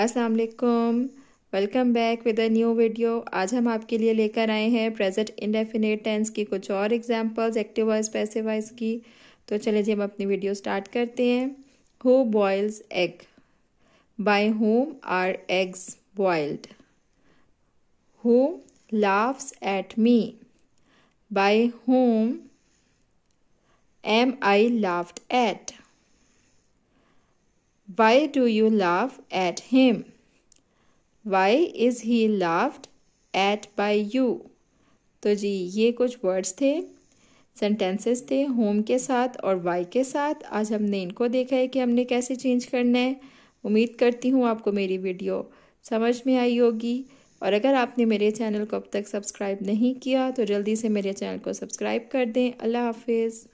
अस्सलाम वालेकुम welcome back with a new video आज हम आपके लिए लेकर आए हैं प्रेजेंट इंडेफिनेट टेंस की कुछ और examples active voice passive voice की तो चले जी हम अपनी वीडियो स्टार्ट करते हैं who boils egg by whom are eggs boiled who laughs at me by whom am I laughed at Why do you laugh at him? Why is he laughed at by you? तो जी ये कुछ words थे sentences थे home के साथ और Y के साथ आज हमने इनको देखा है कि हमने कैसे चेंज करना है उम्मीद करती हूँ आपको मेरी वीडियो समझ में आई होगी और अगर आपने मेरे चैनल को अब तक सब्सक्राइब नहीं किया तो जल्दी से मेरे चैनल को सब्सक्राइब कर दें अल्लाह हाफिज़